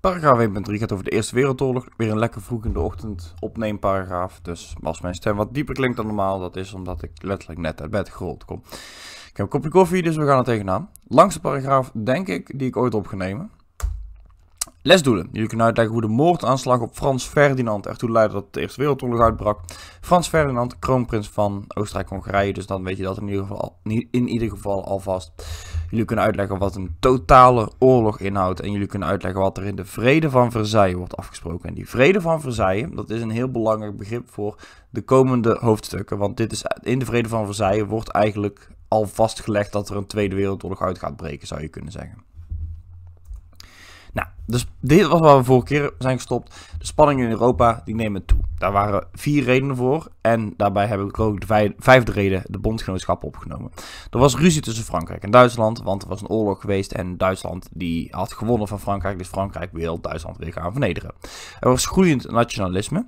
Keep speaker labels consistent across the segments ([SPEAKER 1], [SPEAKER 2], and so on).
[SPEAKER 1] Paragraaf 1.3 gaat over de Eerste Wereldoorlog. Weer een lekker vroeg in de ochtend opneemparagraaf. Dus als mijn stem wat dieper klinkt dan normaal, dat is omdat ik letterlijk net uit bed gerold kom. Ik heb een kopje koffie, dus we gaan er tegenaan. Langste paragraaf, denk ik, die ik ooit opgenomen. Lesdoelen. jullie kunnen uitleggen hoe de moordaanslag op Frans Ferdinand ertoe leidde dat de Eerste Wereldoorlog uitbrak. Frans Ferdinand, kroonprins van Oostenrijk-Hongarije, dus dan weet je dat in ieder, geval, in ieder geval alvast. Jullie kunnen uitleggen wat een totale oorlog inhoudt en jullie kunnen uitleggen wat er in de Vrede van Versailles wordt afgesproken. En die Vrede van Versailles, dat is een heel belangrijk begrip voor de komende hoofdstukken, want dit is, in de Vrede van Versailles wordt eigenlijk al vastgelegd dat er een Tweede Wereldoorlog uit gaat breken, zou je kunnen zeggen. Nou, dus dit was waar we vorige keer zijn gestopt. De spanningen in Europa, die nemen toe. Daar waren vier redenen voor. En daarbij heb ik ook de vijfde reden, de bondgenootschap, opgenomen. Er was ruzie tussen Frankrijk en Duitsland, want er was een oorlog geweest. En Duitsland die had gewonnen van Frankrijk, dus Frankrijk wil Duitsland weer gaan vernederen. Er was groeiend nationalisme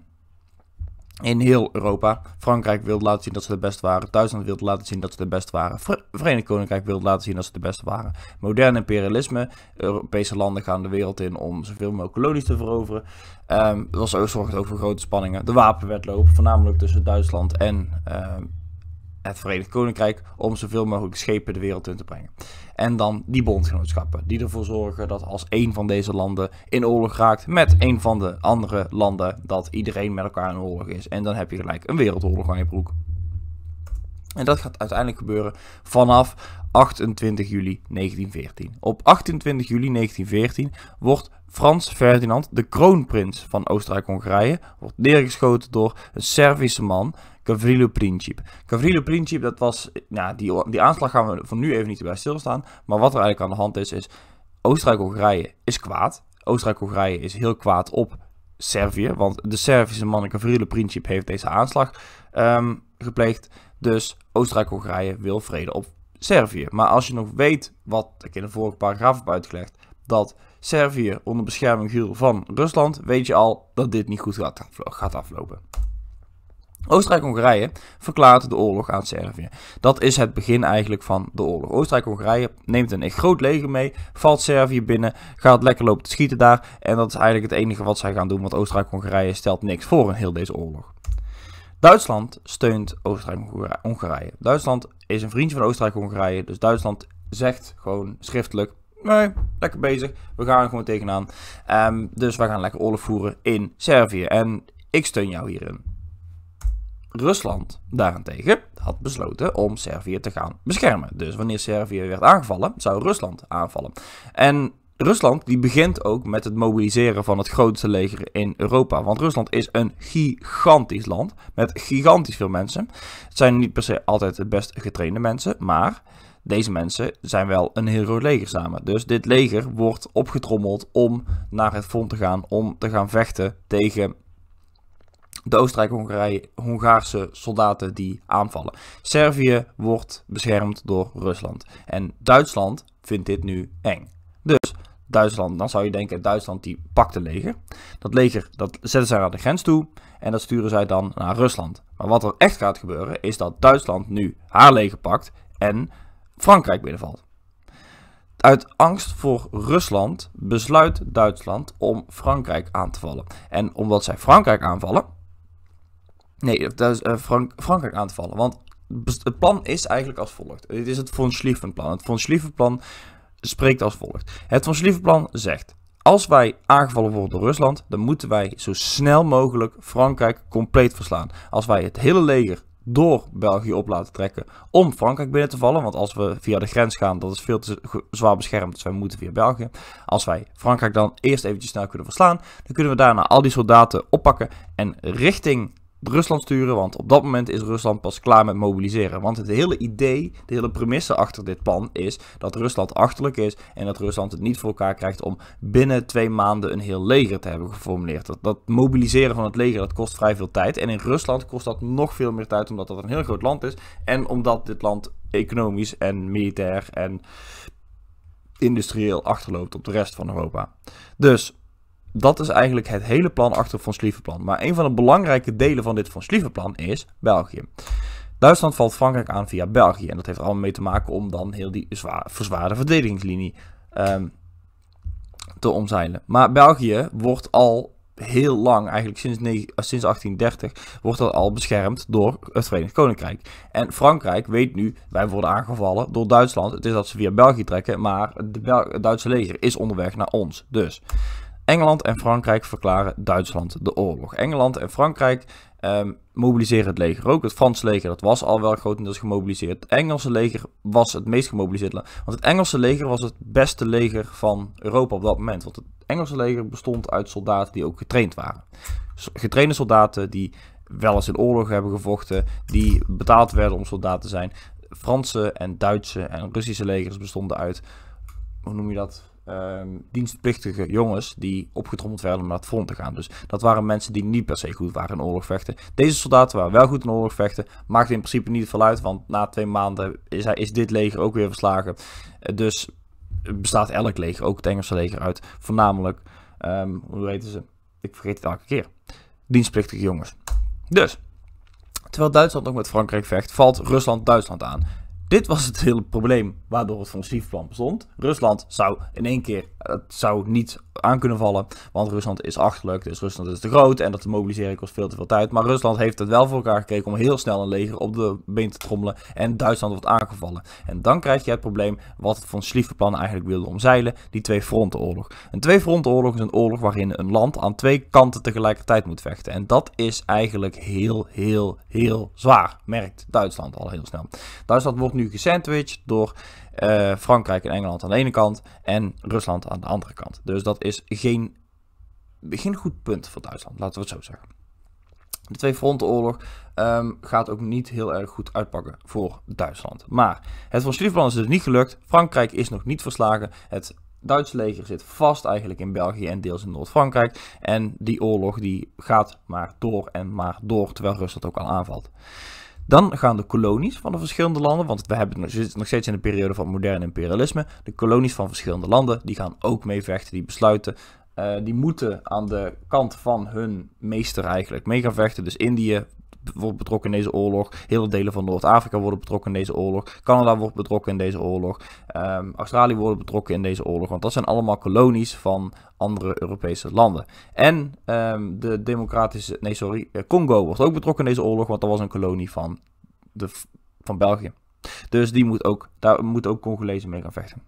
[SPEAKER 1] in heel Europa. Frankrijk wilde laten zien dat ze de best waren. Duitsland wilde laten zien dat ze de best waren. Verenigd Koninkrijk wilde laten zien dat ze de best waren. Modern imperialisme. Europese landen gaan de wereld in om zoveel mogelijk kolonies te veroveren. Um, dat zorgt ook voor grote spanningen. De wapenwedloop, voornamelijk tussen Duitsland en ehm, het Verenigd Koninkrijk om zoveel mogelijk schepen de wereld in te brengen. En dan die bondgenootschappen, die ervoor zorgen dat als één van deze landen in oorlog raakt met een van de andere landen, dat iedereen met elkaar in oorlog is. En dan heb je gelijk een wereldoorlog aan je broek. En dat gaat uiteindelijk gebeuren vanaf 28 juli 1914. Op 28 juli 1914 wordt Frans Ferdinand, de kroonprins van Oostenrijk-Hongarije, wordt neergeschoten door een Servische man, Gavrilo Princip. Gavrilo Princip, dat was, nou, die, die aanslag gaan we van nu even niet bij stilstaan. Maar wat er eigenlijk aan de hand is, is Oostenrijk-Hongarije is kwaad. Oostenrijk-Hongarije is heel kwaad op Servië, want de Servische man Gavrilo Princip heeft deze aanslag ehm, gepleegd. Dus Oostenrijk-Hongarije wil vrede op Servië. Maar als je nog weet, wat ik in de vorige paragraaf heb uitgelegd, dat Servië onder bescherming viel van Rusland, weet je al dat dit niet goed gaat aflopen. Oostenrijk-Hongarije verklaart de oorlog aan Servië. Dat is het begin eigenlijk van de oorlog. Oostenrijk-Hongarije neemt een groot leger mee, valt Servië binnen, gaat lekker lopen te schieten daar. En dat is eigenlijk het enige wat zij gaan doen, want Oostenrijk-Hongarije stelt niks voor in heel deze oorlog. Duitsland steunt Oostenrijk-Hongarije. Duitsland is een vriendje van Oostenrijk-Hongarije. Dus Duitsland zegt gewoon schriftelijk: nee, lekker bezig. We gaan er gewoon tegenaan. Um, dus we gaan lekker oorlog voeren in Servië. En ik steun jou hierin. Rusland daarentegen had besloten om Servië te gaan beschermen. Dus wanneer Servië werd aangevallen, zou Rusland aanvallen. En Rusland die begint ook met het mobiliseren van het grootste leger in Europa. Want Rusland is een gigantisch land met gigantisch veel mensen. Het zijn niet per se altijd de best getrainde mensen, maar deze mensen zijn wel een heel groot leger samen. Dus dit leger wordt opgetrommeld om naar het front te gaan, om te gaan vechten tegen de Oostenrijk-Hongaarse soldaten die aanvallen. Servië wordt beschermd door Rusland. En Duitsland vindt dit nu eng. Dus Duitsland, dan zou je denken, Duitsland die pakt een leger. Dat leger, dat zetten zij aan de grens toe en dat sturen zij dan naar Rusland. Maar wat er echt gaat gebeuren, is dat Duitsland nu haar leger pakt en Frankrijk binnenvalt. Uit angst voor Rusland besluit Duitsland om Frankrijk aan te vallen. En omdat zij Frankrijk aanvallen. Nee, dus, eh, Frank Frankrijk aan te vallen. Want het plan is eigenlijk als volgt. Dit is het von Schlieffen-plan. Het von Schlieffen-plan spreekt als volgt. Het Van zegt... Als wij aangevallen worden door Rusland, dan moeten wij zo snel mogelijk Frankrijk compleet verslaan. Als wij het hele leger door België op laten trekken om Frankrijk binnen te vallen. Want als we via de grens gaan, dat is veel te zwaar beschermd. Dus wij moeten via België. Als wij Frankrijk dan eerst eventjes snel kunnen verslaan, dan kunnen we daarna al die soldaten oppakken en richting Rusland sturen, want op dat moment is Rusland pas klaar met mobiliseren. Want het hele idee, de hele premisse achter dit plan is dat Rusland achterlijk is en dat Rusland het niet voor elkaar krijgt om binnen twee maanden een heel leger te hebben geformuleerd. Dat, dat mobiliseren van het leger, dat kost vrij veel tijd. En in Rusland kost dat nog veel meer tijd omdat dat een heel groot land is en omdat dit land economisch en militair en industrieel achterloopt op de rest van Europa. Dus dat is eigenlijk het hele plan achter het Van Slievenplan. Maar een van de belangrijke delen van dit Van Slievenplan is België. Duitsland valt Frankrijk aan via België. En dat heeft er allemaal mee te maken om dan heel die zwaar, verzwaarde verdedigingslinie ehm, te omzeilen. Maar België wordt al heel lang, eigenlijk sinds, eh, sinds 1830, wordt dat al beschermd door het Verenigd Koninkrijk. En Frankrijk weet nu, wij worden aangevallen door Duitsland. Het is dat ze via België trekken, maar het Duitse leger is onderweg naar ons. Dus Engeland en Frankrijk verklaren Duitsland de oorlog. Engeland en Frankrijk ehm, mobiliseren het leger ook. Het Franse leger dat was al wel grotendeels gemobiliseerd. Het Engelse leger was het meest gemobiliseerd. Want het Engelse leger was het beste leger van Europa op dat moment. Want het Engelse leger bestond uit soldaten die ook getraind waren. Getrainde soldaten die wel eens in oorlog hebben gevochten, die betaald werden om soldaat te zijn. Franse en Duitse en Russische legers bestonden uit, hoe noem je dat? Ehm, dienstplichtige jongens die opgetrommeld werden om naar het front te gaan. Dus dat waren mensen die niet per se goed waren in oorlog vechten. Deze soldaten waren wel goed in oorlog vechten. Maakt in principe niet veel uit, want na twee maanden is, hij, is dit leger ook weer verslagen. Eh, dus bestaat elk leger, ook het Engelse leger, uit voornamelijk, ehm, hoe weten ze? Ik vergeet het elke keer. Dienstplichtige jongens. Dus, terwijl Duitsland ook met Frankrijk vecht, valt Rusland Duitsland aan. Dit was het hele probleem waardoor het Schlieffenplan bestond. Rusland zou in één keer het eh, zou niet aan kunnen vallen, want Rusland is achterlijk, dus Rusland is te groot en dat te mobiliseren kost veel te veel tijd. Maar Rusland heeft het wel voor elkaar gekregen om heel snel een leger op de been te trommelen en Duitsland wordt aangevallen. En dan krijg je het probleem wat het von Schlieffenplan eigenlijk wilde omzeilen, die twee oorlog. Een twee oorlog is een oorlog waarin een land aan twee kanten tegelijkertijd moet vechten. En dat is eigenlijk heel, heel, heel zwaar, merkt Duitsland al heel snel. Duitsland wordt nu nu gesandwiched door eh, Frankrijk en Engeland aan de ene kant en Rusland aan de andere kant. Dus dat is geen, geen goed punt voor Duitsland, laten we het zo zeggen. De Twee Frontenoorlog um, ehm, gaat ook niet heel erg goed uitpakken voor Duitsland. Maar het van Schlieffenplan is dus niet gelukt. Frankrijk is nog niet verslagen. Het Duitse leger zit vast eigenlijk in België en deels in Noord-Frankrijk. En die oorlog die gaat maar door en maar door, terwijl Rusland ook al aanvalt. Dan gaan de kolonies van de verschillende landen, want we hebben, zitten nog steeds in de periode van modern imperialisme, de kolonies van verschillende landen, die gaan ook mee vechten, die besluiten, eh, die moeten aan de kant van hun meester eigenlijk mee gaan vechten. Dus Indië wordt betrokken in deze oorlog. heel delen van Noord-Afrika worden betrokken in deze oorlog. Canada wordt betrokken in deze oorlog. Ehm, Australië wordt betrokken in deze oorlog. Want dat zijn allemaal kolonies van andere Europese landen. En ehm, de democratische, nee sorry, eh, Congo wordt ook betrokken in deze oorlog. Want dat was een kolonie van, de, van België. Dus die moet ook, daar moet ook Congolezen mee gaan vechten.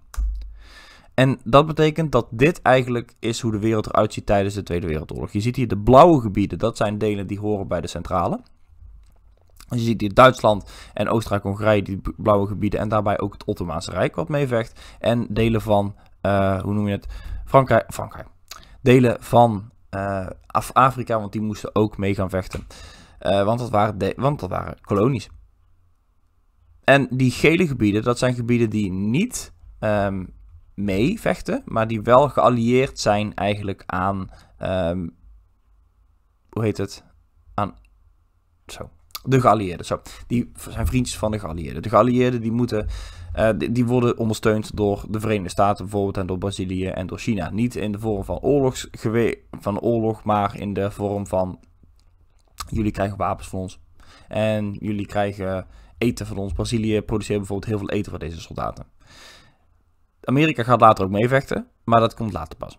[SPEAKER 1] En dat betekent dat dit eigenlijk is hoe de wereld eruit ziet tijdens de Tweede Wereldoorlog. Je ziet hier de blauwe gebieden, dat zijn delen die horen bij de centrale. Dus je ziet hier Duitsland en Oostenrijk-Hongarije, die blauwe gebieden. En daarbij ook het Ottomaanse Rijk wat meevecht. En delen van, eh, hoe noem je het? Frankrijk. Frankrijk. Delen van eh, Afrika, want die moesten ook mee gaan vechten. Eh, want, dat waren want dat waren kolonies. En die gele gebieden, dat zijn gebieden die niet um, mee vechten, maar die wel geallieerd zijn eigenlijk aan. Ehm, hoe heet het? Aan. Zo, de geallieerden. Zo, die zijn vriendjes van de geallieerden. De geallieerden die moeten, eh, die, worden ondersteund door de Verenigde Staten bijvoorbeeld en door Brazilië en door China. Niet in de vorm van, van oorlog, maar in de vorm van jullie krijgen wapens van ons. En jullie krijgen eten van ons. Brazilië produceert bijvoorbeeld heel veel eten voor deze soldaten. Amerika gaat later ook meevechten, maar dat komt later pas.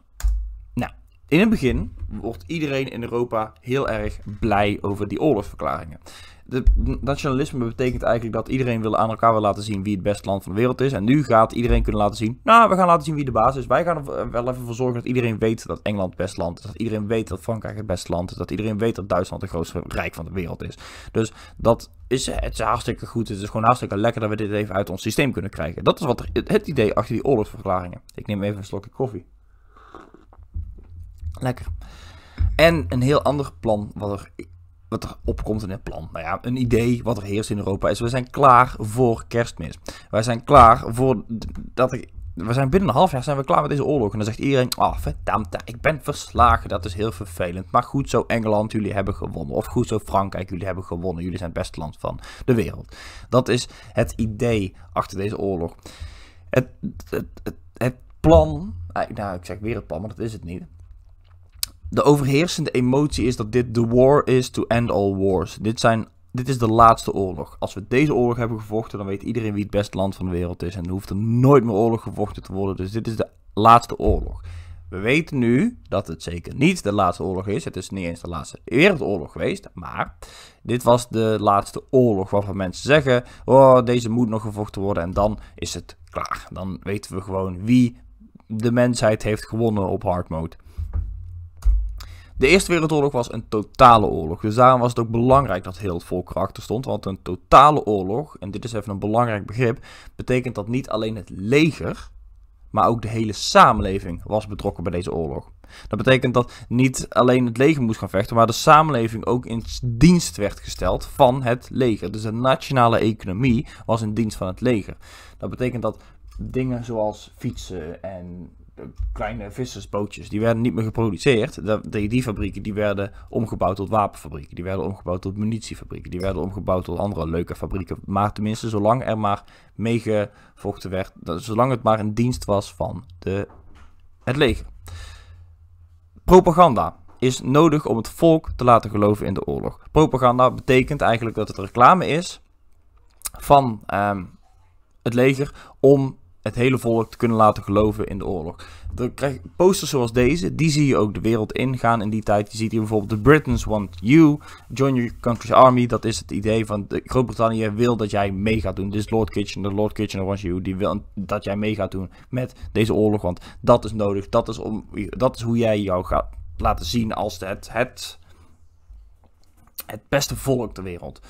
[SPEAKER 1] In het begin wordt iedereen in Europa heel erg blij over die oorlogsverklaringen. De nationalisme betekent eigenlijk dat iedereen wil aan elkaar wil laten zien wie het beste land van de wereld is. En nu gaat iedereen kunnen laten zien, nou, we gaan laten zien wie de baas is. Wij gaan er wel even voor zorgen dat iedereen weet dat Engeland het beste land is. Dat iedereen weet dat Frankrijk het beste land is. Dat iedereen weet dat Duitsland het grootste rijk van de wereld is. Dus dat is, het is hartstikke goed. Het is gewoon hartstikke lekker dat we dit even uit ons systeem kunnen krijgen. Dat is wat het idee achter die oorlogsverklaringen. Ik neem even een slokje koffie. Lekker. En een heel ander plan wat er, wat er opkomt in het plan. Nou ja, een idee wat er heerst in Europa is: we zijn klaar voor kerstmis. Wij zijn klaar voor dat ik. We zijn binnen een half jaar zijn we klaar met deze oorlog. En dan zegt iedereen, ah oh, verdammt, ik ben verslagen. Dat is heel vervelend. Maar goed zo Engeland, jullie hebben gewonnen. Of goed zo Frankrijk, jullie hebben gewonnen. Jullie zijn het beste land van de wereld. Dat is het idee achter deze oorlog. het, het, het, plan eh, nou, ik zeg weer het plan, maar dat is het niet. De overheersende emotie is dat dit de war is to end all wars. Dit, zijn, dit is de laatste oorlog. Als we deze oorlog hebben gevochten, dan weet iedereen wie het beste land van de wereld is. En er hoeft er nooit meer oorlog gevochten te worden. Dus dit is de laatste oorlog. We weten nu dat het zeker niet de laatste oorlog is. Het is niet eens de laatste wereldoorlog geweest. Maar dit was de laatste oorlog waarvan mensen zeggen: Oh, deze moet nog gevochten worden. En dan is het klaar. Dan weten we gewoon wie de mensheid heeft gewonnen op hard mode. De Eerste Wereldoorlog was een totale oorlog. Dus daarom was het ook belangrijk dat heel het volk erachter stond. Want een totale oorlog, en dit is even een belangrijk begrip, betekent dat niet alleen het leger, maar ook de hele samenleving was betrokken bij deze oorlog. Dat betekent dat niet alleen het leger moest gaan vechten, maar de samenleving ook in dienst werd gesteld van het leger. Dus de nationale economie was in dienst van het leger. Dat betekent dat dingen zoals fietsen en kleine vissersbootjes. Die werden niet meer geproduceerd. Dat, die, fabrieken die werden omgebouwd tot wapenfabrieken. Die werden omgebouwd tot munitiefabrieken. Die werden omgebouwd tot andere leuke fabrieken. Maar tenminste, zolang er maar meegevochten werd. zolang het maar een dienst was van de, het leger. Propaganda is nodig om het volk te laten geloven in de oorlog. Propaganda betekent eigenlijk dat het reclame is van ehm, het leger om het hele volk te kunnen laten geloven in de oorlog. Dan krijg je posters zoals deze, die zie je ook de wereld ingaan in die tijd. Je ziet hier bijvoorbeeld The Britons want you, join your country's army. Dat is het idee van Groot-Brittannië wil dat jij mee gaat doen. Dit Lord Kitchener, Lord Kitchener wants you, die wil dat jij mee gaat doen met deze oorlog. Want dat is nodig, dat is, om, dat is hoe jij jou gaat laten zien als het, het, het beste volk ter wereld.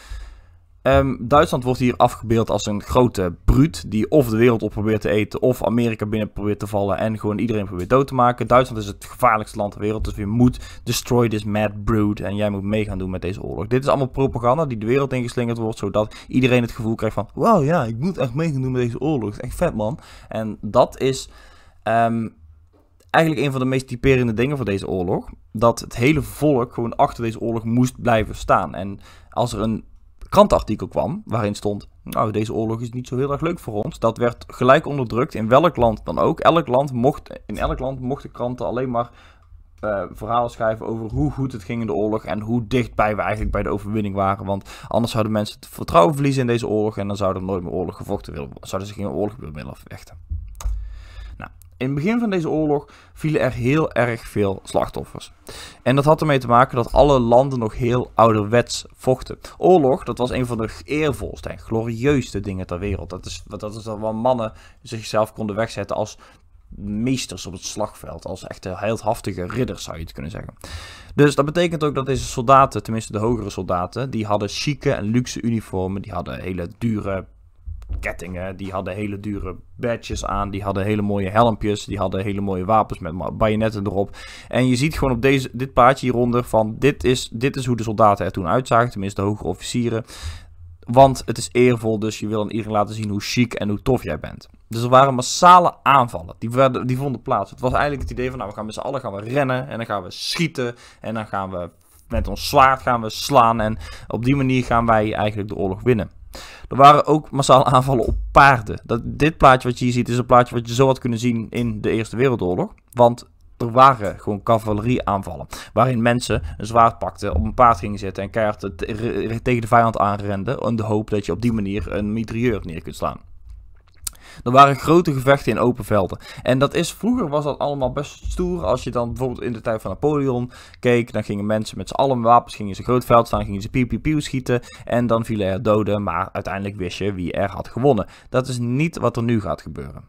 [SPEAKER 1] Ehm, Duitsland wordt hier afgebeeld als een grote bruut die of de wereld op probeert te eten of Amerika binnen probeert te vallen en gewoon iedereen probeert dood te maken. Duitsland is het gevaarlijkste land ter wereld, dus je moet destroy this mad brood en jij moet meegaan doen met deze oorlog. Dit is allemaal propaganda die de wereld ingeslingerd wordt, zodat iedereen het gevoel krijgt van, wow ja, ik moet echt meegaan doen met deze oorlog, echt vet man. En dat is... Ehm, eigenlijk een van de meest typerende dingen van deze oorlog. Dat het hele volk gewoon achter deze oorlog moest blijven staan. En als er een krantartikel kwam waarin stond: Nou, deze oorlog is niet zo heel erg leuk voor ons. Dat werd gelijk onderdrukt in welk land dan ook. Elk land mocht, in elk land mochten kranten alleen maar uh, verhalen schrijven over hoe goed het ging in de oorlog en hoe dichtbij we eigenlijk bij de overwinning waren. Want anders zouden mensen het vertrouwen verliezen in deze oorlog en dan zouden er nooit meer oorlog gevochten willen Zouden ze geen oorlog meer willen afvechten. In het begin van deze oorlog vielen er heel erg veel slachtoffers. En dat had ermee te maken dat alle landen nog heel ouderwets vochten. Oorlog, dat was een van de eervolste en glorieusste dingen ter wereld. Dat is, dat is waar mannen zichzelf konden wegzetten als meesters op het slagveld. Als echte heldhaftige ridders zou je het kunnen zeggen. Dus dat betekent ook dat deze soldaten, tenminste de hogere soldaten, die hadden chique en luxe uniformen. Die hadden hele dure kettingen. Die hadden hele dure badges aan. Die hadden hele mooie helmpjes. Die hadden hele mooie wapens met bajonetten erop. En je ziet gewoon op deze, dit paardje hieronder van dit is, dit is hoe de soldaten er toen uitzagen. Tenminste de hoge officieren. Want het is eervol, dus je wil aan iedereen laten zien hoe chic en hoe tof jij bent. Dus er waren massale aanvallen. Die, werden, die vonden plaats. Het was eigenlijk het idee van, nou, we gaan met z'n allen gaan we rennen. En dan gaan we schieten. En dan gaan we met ons zwaard gaan we slaan. En op die manier gaan wij eigenlijk de oorlog winnen. Er waren ook massaal aanvallen op paarden. Dat, dit plaatje wat je hier ziet is een plaatje wat je zo had kunnen zien in de Eerste Wereldoorlog. Want er waren gewoon cavalerieaanvallen. Waarin mensen een zwaard pakten, op een paard gingen zitten en keihard eh, tegen de vijand aanrenden. In de hoop dat je op die manier een mitrailleur neer kunt slaan. Er waren grote gevechten in open velden. En dat is, vroeger was dat allemaal best stoer. Als je dan bijvoorbeeld in de tijd van Napoleon keek, dan gingen mensen met z'n allen wapens, gingen ze groot veld staan, gingen ze piep piep piep schieten. En dan vielen er doden, maar uiteindelijk wist je wie er had gewonnen. Dat is niet wat er nu gaat gebeuren.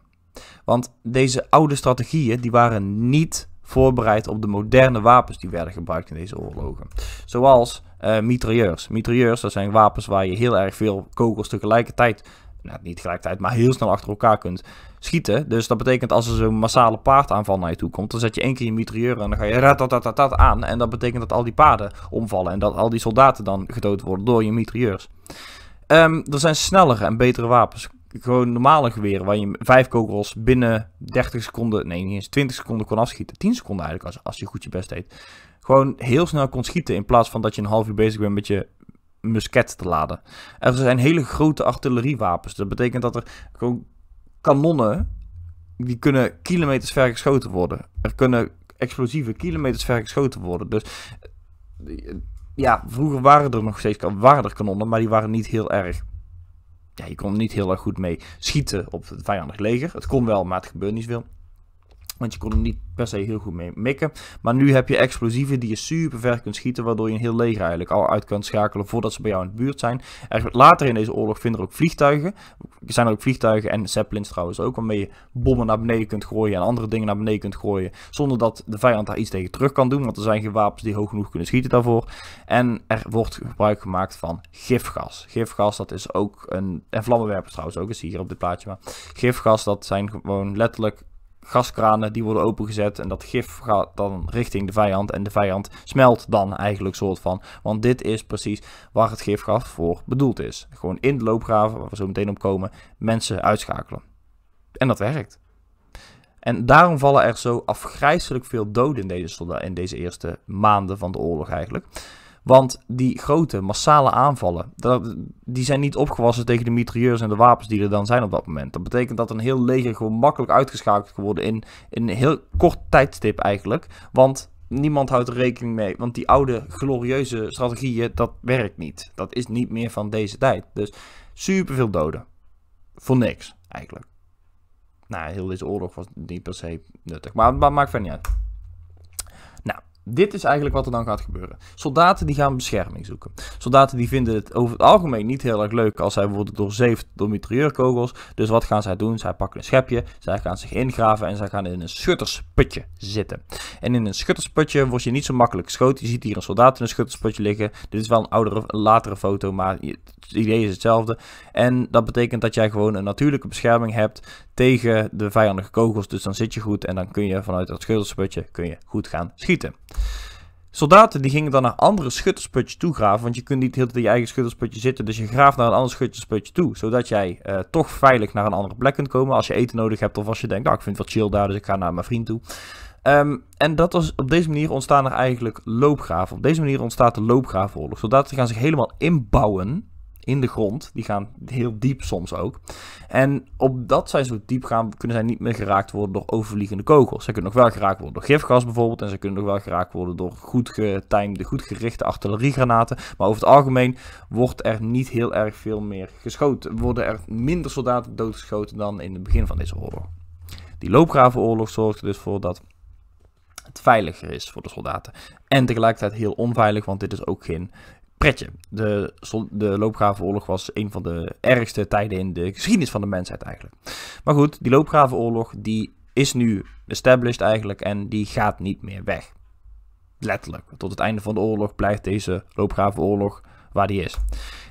[SPEAKER 1] Want deze oude strategieën, die waren niet voorbereid op de moderne wapens die werden gebruikt in deze oorlogen. Zoals eh, mitrailleurs. Mitrailleurs, dat zijn wapens waar je heel erg veel kogels tegelijkertijd nou, niet gelijktijd, maar heel snel achter elkaar kunt schieten. Dus dat betekent als er zo'n massale paardaanval naar je toe komt, dan zet je één keer je mitrailleur en dan ga je ratatatatat aan. En dat betekent dat al die paarden omvallen en dat al die soldaten dan gedood worden door je mitrailleurs. Ehm, er zijn snellere en betere wapens. Gewoon normale geweren waar je vijf kogels binnen 30 seconden, nee niet eens 20 seconden kon afschieten. 10 seconden eigenlijk als, als je goed je best deed. Gewoon heel snel kon schieten in plaats van dat je een half uur bezig bent met je musket te laden. Er zijn hele grote artilleriewapens. Dus dat betekent dat er gewoon kanonnen, die kunnen kilometers ver geschoten worden. Er kunnen explosieven kilometers ver geschoten worden. Dus eh, ja, vroeger waren er nog steeds kanonnen, maar die waren niet heel erg. Ja, je kon niet heel erg goed mee schieten op het vijandig leger. Het kon wel, maar het gebeurde niet veel. Want je kon er niet per se heel goed mee mikken. Maar nu heb je explosieven die je super ver kunt schieten. Waardoor je een heel leger eigenlijk al uit kunt schakelen voordat ze bij jou in de buurt zijn. Er, later in deze oorlog vinden er ook vliegtuigen. Er zijn er ook vliegtuigen en zeppelins trouwens ook. Waarmee je bommen naar beneden kunt gooien en andere dingen naar beneden kunt gooien. Zonder dat de vijand daar iets tegen terug kan doen. Want er zijn geen wapens die hoog genoeg kunnen schieten daarvoor. En er wordt gebruik gemaakt van gifgas. Gifgas dat is ook een... En vlammenwerpers trouwens ook. Is hier op dit plaatje maar. Gifgas dat zijn gewoon letterlijk gaskranen die worden opengezet en dat gif gaat dan richting de vijand en de vijand smelt dan eigenlijk soort van. Want dit is precies waar het gifgas voor bedoeld is. Gewoon in de loopgraven, waar we zo meteen op komen, mensen uitschakelen. En dat werkt. En daarom vallen er zo afgrijzelijk veel doden in deze, in deze eerste maanden van de oorlog eigenlijk. Want die grote, massale aanvallen, die zijn niet opgewassen tegen de mitrailleurs en de wapens die er dan zijn op dat moment. Dat betekent dat een heel leger gewoon makkelijk uitgeschakeld geworden in, in een heel kort tijdstip eigenlijk. Want niemand houdt er rekening mee, want die oude glorieuze strategieën, dat werkt niet. Dat is niet meer van deze tijd. Dus superveel doden. Voor niks, eigenlijk. Nou, heel deze oorlog was niet per se nuttig, maar, maakt verder niet uit dit is eigenlijk wat er dan gaat gebeuren. Soldaten die gaan bescherming zoeken. Soldaten die vinden het over het algemeen niet heel erg leuk als zij worden doorzeefd door mitrailleurkogels. Dus wat gaan zij doen? Zij pakken een schepje, zij gaan zich ingraven en zij gaan in een schuttersputje zitten. En in een schuttersputje word je niet zo makkelijk geschoten. Je ziet hier een soldaat in een schuttersputje liggen. Dit is wel een oudere, een latere foto, maar het idee is hetzelfde. En dat betekent dat jij gewoon een natuurlijke bescherming hebt tegen de vijandige kogels. Dus dan zit je goed en dan kun je vanuit dat schuttersputje kun je goed gaan schieten. Soldaten die gingen dan naar andere schuttersputjes toe graven, want je kunt niet heel tijd in je eigen schuttersputje zitten. Dus je graaft naar een ander schuttersputje toe, zodat jij eh, toch veilig naar een andere plek kunt komen als je eten nodig hebt of als je denkt, nou ik vind het wel chill daar, dus ik ga naar mijn vriend toe. Ehm, en dat was, op deze manier ontstaan er eigenlijk loopgraven. Op deze manier ontstaat de loopgravenoorlog. Soldaten gaan zich helemaal inbouwen in de grond. Die gaan heel diep soms ook. En opdat zij zo diep gaan, kunnen zij niet meer geraakt worden door overvliegende kogels. Zij kunnen nog wel geraakt worden door gifgas bijvoorbeeld. En zij kunnen nog wel geraakt worden door goed getimede, goed gerichte artilleriegranaten. Maar over het algemeen wordt er niet heel erg veel meer geschoten. Worden er minder soldaten doodgeschoten dan in het begin van deze oorlog. Die loopgravenoorlog zorgt er dus voor dat het veiliger is voor de soldaten. En tegelijkertijd heel onveilig, want dit is ook geen pretje. De, de loopgravenoorlog was een van de ergste tijden in de geschiedenis van de mensheid eigenlijk. Maar goed, die loopgravenoorlog die is nu established eigenlijk en die gaat niet meer weg. Letterlijk. Tot het einde van de oorlog blijft deze loopgravenoorlog waar die is.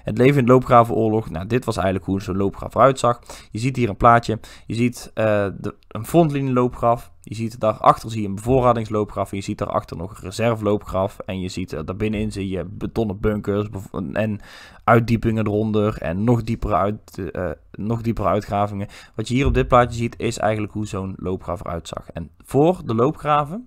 [SPEAKER 1] Het leven in de loopgravenoorlog. Nou, dit was eigenlijk hoe zo'n loopgraaf eruit zag. Je ziet hier een plaatje. Je ziet eh, de, een frontlinie loopgraaf. Je ziet daarachter zie je een bevoorradingsloopgraaf. En je ziet daarachter nog een reserveloopgraaf. En je ziet daar eh, daarbinnenin zie je betonnen bunkers en uitdiepingen eronder. En nog diepere, uit, eh, nog diepere uitgravingen. Wat je hier op dit plaatje ziet is eigenlijk hoe zo'n loopgraaf eruit zag. En voor de loopgraven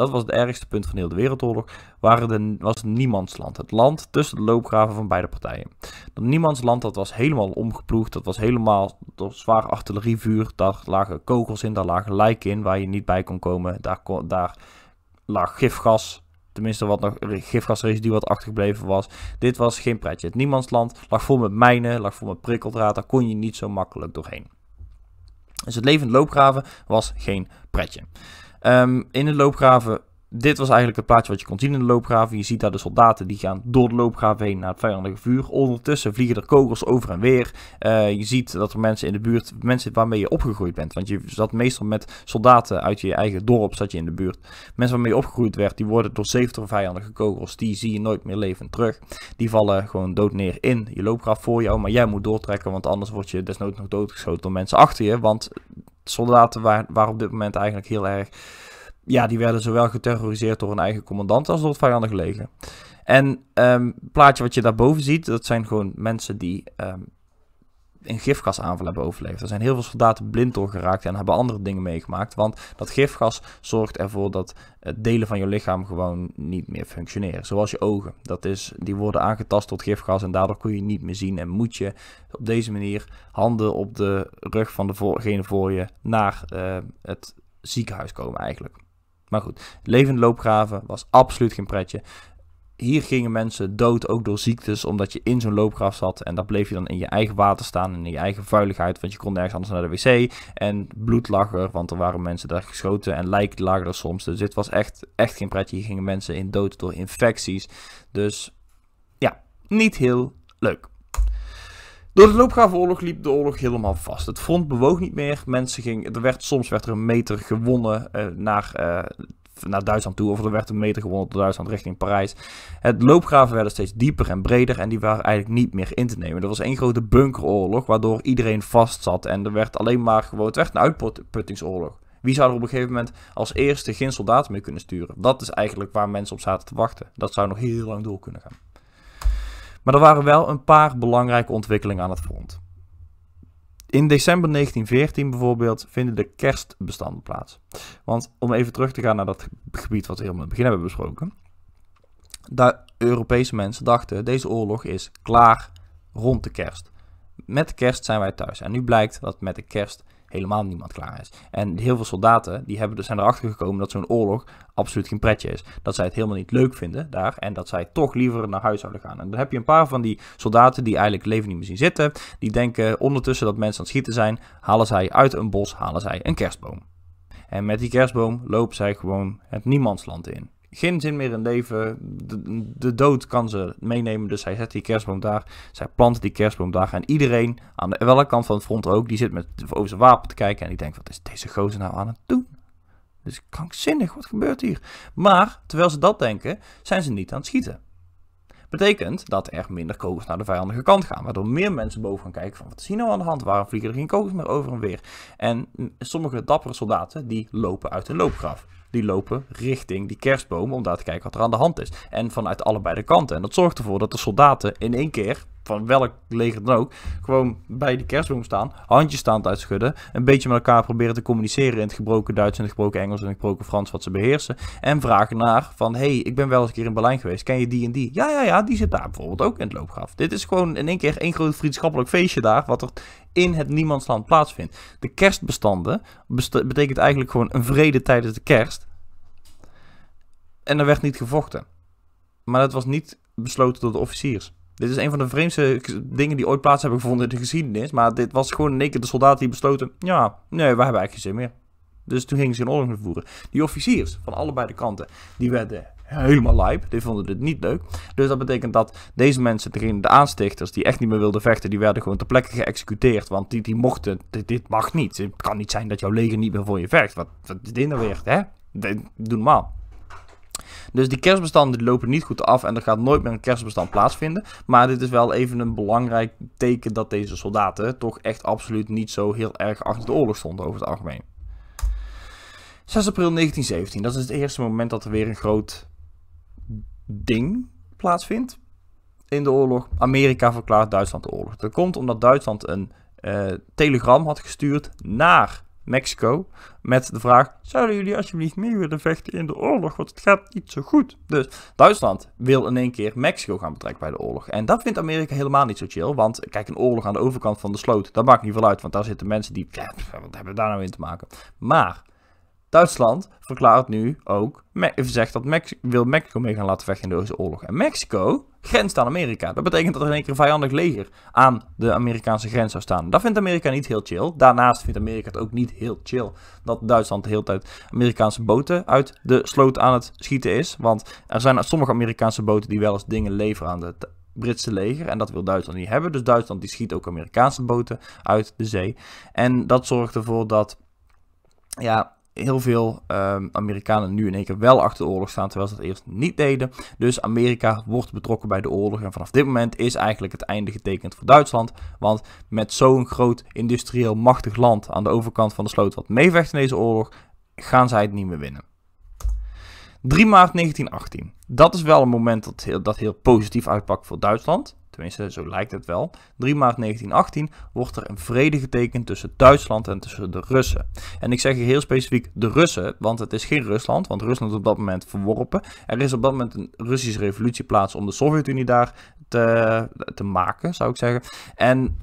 [SPEAKER 1] dat was het ergste punt van heel de Wereldoorlog. Waren was het niemandsland. Het land tussen de loopgraven van beide partijen. Dat niemandsland dat was helemaal omgeploegd. Dat was helemaal door zwaar artillerievuur. Daar lagen kogels in, daar lagen lijken in waar je niet bij kon komen. Daar, daar lag gifgas. Tenminste, wat nog gifgasresidu wat achtergebleven was. Dit was geen pretje. Het niemandsland lag vol met mijnen, lag vol met prikkeldraad. Daar kon je niet zo makkelijk doorheen. Dus het levend loopgraven was geen pretje. Ehm, in het loopgraven dit was eigenlijk het plaatje wat je kon zien in de loopgraven. Je ziet daar de soldaten die gaan door de loopgraven heen naar het vijandige vuur. Ondertussen vliegen er kogels over en weer. Eh, je ziet dat er mensen in de buurt, mensen waarmee je opgegroeid bent. Want je zat meestal met soldaten uit je eigen dorp zat je in de buurt. Mensen waarmee je opgegroeid werd, die worden door 70 vijandige kogels. Die zie je nooit meer levend terug. Die vallen gewoon dood neer in je loopgraaf voor jou. Maar jij moet doortrekken, want anders word je desnoods nog doodgeschoten door mensen achter je. Want soldaten waren, waren op dit moment eigenlijk heel erg ja, die werden zowel geterroriseerd door hun eigen commandant als door het vijandige leger. En ehm, het plaatje wat je daarboven ziet, dat zijn gewoon mensen die ehm, een gifgasaanval hebben overleefd. Er zijn heel veel soldaten blind door geraakt en hebben andere dingen meegemaakt. Want dat gifgas zorgt ervoor dat delen van je lichaam gewoon niet meer functioneren. Zoals je ogen. Dat is, die worden aangetast tot gifgas en daardoor kun je niet meer zien. En moet je op deze manier handen op de rug van degene voor je naar eh, het ziekenhuis komen eigenlijk. Maar goed, levende loopgraven was absoluut geen pretje. Hier gingen mensen dood ook door ziektes, omdat je in zo'n loopgraaf zat. En dat bleef je dan in je eigen water staan en in je eigen vuiligheid, want je kon nergens anders naar de wc. En bloed lag er, want er waren mensen daar geschoten en lijken lagen er soms. Dus dit was echt, echt geen pretje. Hier gingen mensen in dood door infecties. Dus ja, niet heel leuk. Door de loopgave oorlog liep de oorlog helemaal vast. Het front bewoog niet meer. Mensen gingen, er werd, soms werd er een meter gewonnen eh, naar, eh, naar Duitsland toe. Of er werd een meter gewonnen door Duitsland richting Parijs. Het loopgraven werden steeds dieper en breder. En die waren eigenlijk niet meer in te nemen. Er was één grote bunkeroorlog. Waardoor iedereen vast zat. En er werd alleen maar gewoon. Het werd een uitputtingsoorlog. Wie zou er op een gegeven moment als eerste geen soldaten meer kunnen sturen? Dat is eigenlijk waar mensen op zaten te wachten. Dat zou nog heel lang door kunnen gaan. Maar er waren wel een paar belangrijke ontwikkelingen aan het front. In december 1914 bijvoorbeeld vinden de kerstbestanden plaats. Want om even terug te gaan naar dat gebied wat we helemaal in het begin hebben besproken. De Europese mensen dachten, deze oorlog is klaar rond de kerst. Met de kerst zijn wij thuis. En nu blijkt dat met de kerst helemaal niemand klaar is. En heel veel soldaten die hebben, zijn erachter gekomen dat zo'n oorlog absoluut geen pretje is. Dat zij het helemaal niet leuk vinden daar en dat zij toch liever naar huis zouden gaan. En dan heb je een paar van die soldaten die eigenlijk leven niet meer zien zitten. Die denken ondertussen dat mensen aan het schieten zijn, halen zij uit een bos, halen zij een kerstboom. En met die kerstboom lopen zij gewoon het niemandsland in geen zin meer in leven. De, dood kan ze meenemen. Dus hij zet die kerstboom daar. Zij plant die kerstboom daar. En iedereen, aan de, welke kant van het front ook, die zit met over zijn wapen te kijken. En die denkt, wat is deze gozer nou aan het doen? Dus is krankzinnig, wat gebeurt hier? Maar, terwijl ze dat denken, zijn ze niet aan het schieten. Betekent dat er minder kogels naar de vijandige kant gaan. Waardoor meer mensen boven gaan kijken van wat is hier nou aan de hand? Waarom vliegen er geen kogels meer over en weer? En mm, sommige dappere soldaten die lopen uit de loopgraf die lopen richting die kerstboom om daar te kijken wat er aan de hand is. En vanuit allebei de kanten. En dat zorgt ervoor dat de soldaten in één keer van welk leger dan ook, gewoon bij de kerstboom staan, handjes staand uitschudden, een beetje met elkaar proberen te communiceren in het gebroken Duits en het gebroken Engels en het gebroken Frans wat ze beheersen. En vragen naar van, hey, ik ben wel eens een keer in Berlijn geweest, ken je die en die? Ja, ja, ja, die zit daar bijvoorbeeld ook in het loopgraf. Dit is gewoon in één keer één groot vriendschappelijk feestje daar, wat er in het niemandsland plaatsvindt. De kerstbestanden betekent eigenlijk gewoon een vrede tijdens de kerst. En er werd niet gevochten. Maar dat was niet besloten door de officiers. Dit is een van de vreemdste dingen die ooit plaats hebben gevonden in de geschiedenis. Maar dit was gewoon in één keer de soldaten die besloten... Ja, nee, wij hebben eigenlijk geen zin meer. Dus toen gingen ze in oorlog voeren. Die officiers van allebei de kanten, die werden helemaal lijp. Die vonden het niet leuk. Dus dat betekent dat deze mensen, de aanstichters, die echt niet meer wilden vechten, die werden gewoon ter plekke geëxecuteerd. Want die, die mochten, dit, dit, mag niet. Het kan niet zijn dat jouw leger niet meer voor je vecht. Wat, wat is dit nou weer, hè? Doe normaal. Dus die kerstbestanden lopen niet goed af en er gaat nooit meer een kerstbestand plaatsvinden. Maar dit is wel even een belangrijk teken dat deze soldaten toch echt absoluut niet zo heel erg achter de oorlog stonden over het algemeen. 6 april 1917, dat is het eerste moment dat er weer een groot ding plaatsvindt in de oorlog. Amerika verklaart Duitsland de oorlog. Dat komt omdat Duitsland een eh, telegram had gestuurd naar Mexico. Met de vraag: zouden jullie alsjeblieft mee willen vechten in de oorlog? Want het gaat niet zo goed. Dus Duitsland wil in één keer Mexico gaan betrekken bij de oorlog. En dat vindt Amerika helemaal niet zo chill. Want kijk, een oorlog aan de overkant van de sloot, dat maakt niet veel uit. Want daar zitten mensen die. wat hebben we daar nou in te maken? Maar Duitsland verklaart nu ook, zegt dat Mex wil Mexico mee gaan laten vechten in deze oorlog. En Mexico grenst aan Amerika. Dat betekent dat er in één keer een vijandig leger aan de Amerikaanse grens zou staan. Dat vindt Amerika niet heel chill. Daarnaast vindt Amerika het ook niet heel chill dat Duitsland de hele tijd Amerikaanse boten uit de sloot aan het schieten is. Want er zijn sommige Amerikaanse boten die wel eens dingen leveren aan het Britse leger. En dat wil Duitsland niet hebben. Dus Duitsland die schiet ook Amerikaanse boten uit de zee. En dat zorgt ervoor dat ja, heel veel um, Amerikanen nu in één keer wel achter de oorlog staan, terwijl ze dat eerst niet deden. Dus Amerika wordt betrokken bij de oorlog. En vanaf dit moment is eigenlijk het einde getekend voor Duitsland. Want met zo'n groot industrieel machtig land aan de overkant van de sloot wat meevecht in deze oorlog, gaan zij het niet meer winnen. 3 maart 1918. Dat is wel een moment dat heel, dat heel positief uitpakt voor Duitsland tenminste zo lijkt het wel, 3 maart 1918 wordt er een vrede getekend tussen Duitsland en tussen de Russen. En ik zeg hier heel specifiek de Russen, want het is geen Rusland, want Rusland is op dat moment verworpen. Er is op dat moment een Russische revolutie plaats om de Sovjet-Unie daar te, te maken, zou ik zeggen. En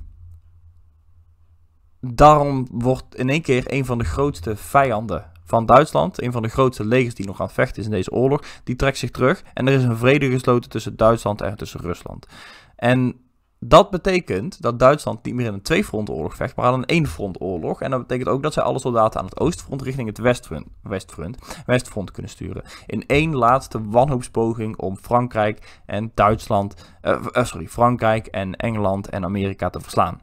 [SPEAKER 1] daarom wordt in één keer een van de grootste vijanden van Duitsland, een van de grootste legers die nog aan het vechten is in deze oorlog, die trekt zich terug en er is een vrede gesloten tussen Duitsland en tussen Rusland. En dat betekent dat Duitsland niet meer in een tweefrontoorlog vecht, maar aan een éénfrontoorlog. En dat betekent ook dat zij alle soldaten aan het oostfront richting het westfront, westfront, westfront kunnen sturen. In één laatste wanhoopspoging om Frankrijk en Duitsland, eh, eh, sorry, Frankrijk en Engeland en Amerika te verslaan.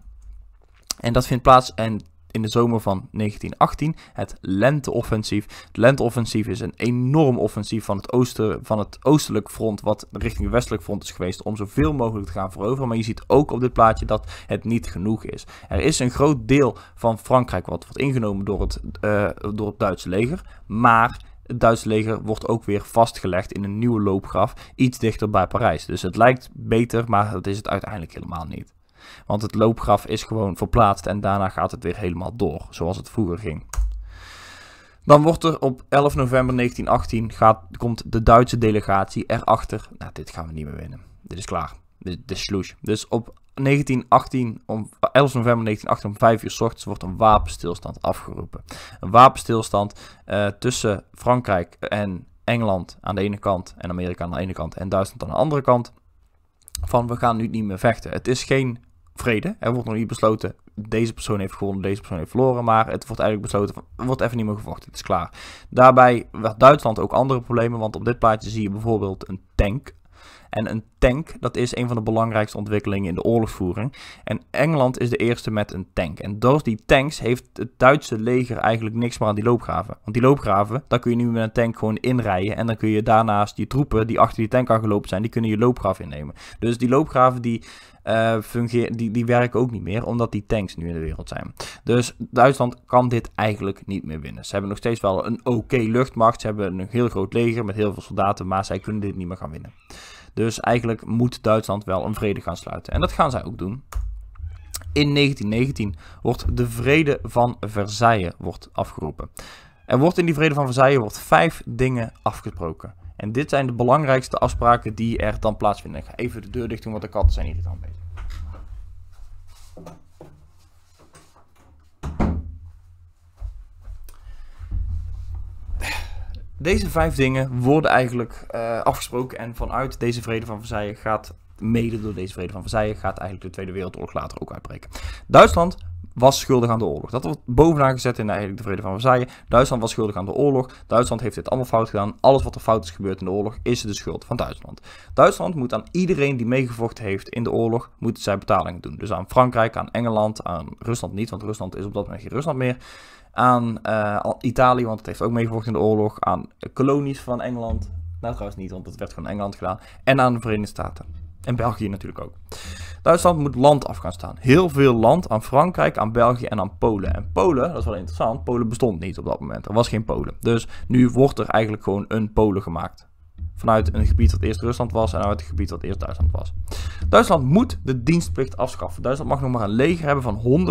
[SPEAKER 1] En dat vindt plaats en in de zomer van 1918 het Lenteoffensief. Het Lenteoffensief is een enorm offensief van het, oosten, van het oostelijk front, wat richting het westelijk front is geweest, om zoveel mogelijk te gaan veroveren. Maar je ziet ook op dit plaatje dat het niet genoeg is. Er is een groot deel van Frankrijk wat wordt ingenomen door het, eh, door het Duitse leger, maar het Duitse leger wordt ook weer vastgelegd in een nieuwe loopgraf, iets dichter bij Parijs. Dus het lijkt beter, maar dat is het uiteindelijk helemaal niet. Want het loopgraf is gewoon verplaatst en daarna gaat het weer helemaal door, zoals het vroeger ging. Dan wordt er op 11 november 1918 gaat, komt de Duitse delegatie erachter. Nou, dit gaan we niet meer winnen. Dit is klaar. Dit, is sloes. Dus op 1918, om 11 november 1918 om 5 uur s ochtends wordt een wapenstilstand afgeroepen. Een wapenstilstand eh, tussen Frankrijk en Engeland aan de ene kant en Amerika aan de ene kant en Duitsland aan de andere kant. Van we gaan nu niet meer vechten. Het is geen vrede. Er wordt nog niet besloten, deze persoon heeft gewonnen, deze persoon heeft verloren. Maar het wordt eigenlijk besloten, er wordt even niet meer gevochten, het is klaar. Daarbij werd Duitsland ook andere problemen, want op dit plaatje zie je bijvoorbeeld een tank. En een tank, dat is een van de belangrijkste ontwikkelingen in de oorlogsvoering. En Engeland is de eerste met een tank. En door die tanks heeft het Duitse leger eigenlijk niks meer aan die loopgraven. Want die loopgraven, daar kun je nu met een tank gewoon inrijden. En dan kun je daarnaast die troepen die achter die tank gelopen zijn, die kunnen je loopgraaf innemen. Dus die loopgraven die eh, die, die werken ook niet meer, omdat die tanks nu in de wereld zijn. Dus Duitsland kan dit eigenlijk niet meer winnen. Ze hebben nog steeds wel een oké luchtmacht, ze hebben een heel groot leger met heel veel soldaten, maar zij kunnen dit niet meer gaan winnen. Dus eigenlijk moet Duitsland wel een vrede gaan sluiten. En dat gaan zij ook doen. In 1919 wordt de Vrede van Versailles wordt afgeroepen. Er wordt in die Vrede van Versailles wordt vijf dingen afgesproken. En dit zijn de belangrijkste afspraken die er dan plaatsvinden. Ik ga even de deur dicht doen, want de katten zijn hier dan bezig. Deze vijf dingen worden eigenlijk eh, afgesproken en vanuit deze vrede van Versailles gaat, mede door deze vrede van Versailles, gaat eigenlijk de Tweede Wereldoorlog later ook uitbreken. Duitsland was schuldig aan de oorlog. Dat wordt bovenaan gezet in eigenlijk de Vrede van Versailles. Duitsland was schuldig aan de oorlog. Duitsland heeft dit allemaal fout gedaan. Alles wat er fout is gebeurd in de oorlog is de schuld van Duitsland. Duitsland moet aan iedereen die meegevochten heeft in de oorlog, moet zij betalingen doen. Dus aan Frankrijk, aan Engeland, aan Rusland niet, want Rusland is op dat moment geen Rusland meer. Aan eh, Italië, want het heeft ook meegevochten in de oorlog. Aan kolonies van Engeland. Nou trouwens niet, want dat werd gewoon Engeland gedaan. En aan de Verenigde Staten. En België natuurlijk ook. Duitsland moet land af gaan staan. Heel veel land aan Frankrijk, aan België en aan Polen. En Polen, dat is wel interessant, Polen bestond niet op dat moment. Er was geen Polen. Dus nu wordt er eigenlijk gewoon een Polen gemaakt. Vanuit een gebied dat eerst Rusland was en uit het gebied dat eerst Duitsland was. Duitsland moet de dienstplicht afschaffen. Duitsland mag nog maar een leger hebben van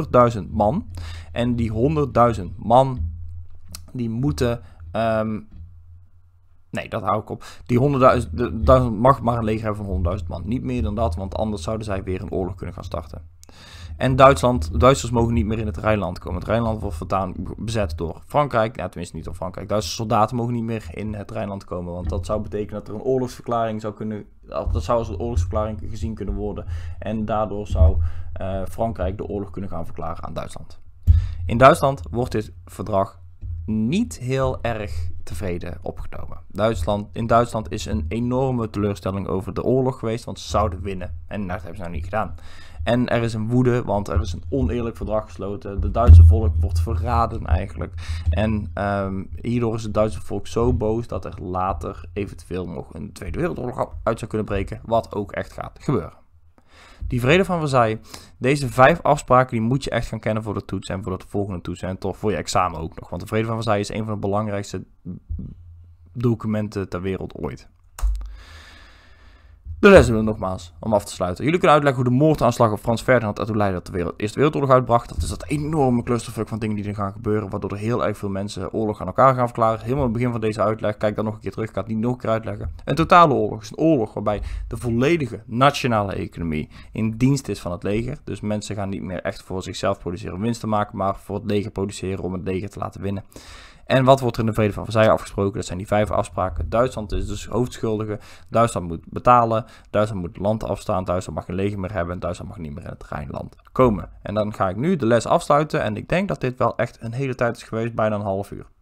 [SPEAKER 1] 100.000 man. En die 100.000 man, die moeten ehm, Nee, dat hou ik op. Die 100.000, mag maar een leger hebben van 100.000 man. Niet meer dan dat, want anders zouden zij weer een oorlog kunnen gaan starten. En Duitsland, Duitsers mogen niet meer in het Rijnland komen. Het Rijnland wordt voortaan bezet door Frankrijk. tenminste niet door Frankrijk. Duitse soldaten mogen niet meer in het Rijnland komen. Want dat zou betekenen dat er een oorlogsverklaring zou kunnen... Dat zou als een oorlogsverklaring gezien kunnen worden. En daardoor zou eh, Frankrijk de oorlog kunnen gaan verklaren aan Duitsland. In Duitsland wordt dit verdrag niet heel erg tevreden opgenomen. Duitsland, in Duitsland is een enorme teleurstelling over de oorlog geweest, want ze zouden winnen. En dat hebben ze nou niet gedaan. En er is een woede, want er is een oneerlijk verdrag gesloten. De Duitse volk wordt verraden eigenlijk. En ehm, hierdoor is het Duitse volk zo boos dat er later eventueel nog een Tweede Wereldoorlog uit zou kunnen breken, wat ook echt gaat gebeuren. Die vrede van Versailles. Deze vijf afspraken die moet je echt gaan kennen voor de toets en voor de volgende toets. En toch voor je examen ook nog. Want de vrede van Versailles is een van de belangrijkste documenten ter wereld ooit. De willen nogmaals, om af te sluiten. Jullie kunnen uitleggen hoe de moordaanslag op Frans Ferdinand ertoe leidde dat de wereld, Eerste Wereldoorlog uitbracht. Dat is dat enorme clusterfuck van dingen die er gaan gebeuren, waardoor er heel erg veel mensen oorlog aan elkaar gaan verklaren. Helemaal het begin van deze uitleg, kijk dan nog een keer terug, ik ga het niet nog een keer uitleggen. Een totale oorlog is een oorlog waarbij de volledige nationale economie in dienst is van het leger. Dus mensen gaan niet meer echt voor zichzelf produceren om winst te maken, maar voor het leger produceren om het leger te laten winnen. En wat wordt er in de Vrede van Versailles afgesproken? Dat zijn die vijf afspraken. Duitsland is dus hoofdschuldige. Duitsland moet betalen. Duitsland moet land afstaan. Duitsland mag geen leger meer hebben. En Duitsland mag niet meer in het Rijnland komen. En dan ga ik nu de les afsluiten. En ik denk dat dit wel echt een hele tijd is geweest, bijna een half uur.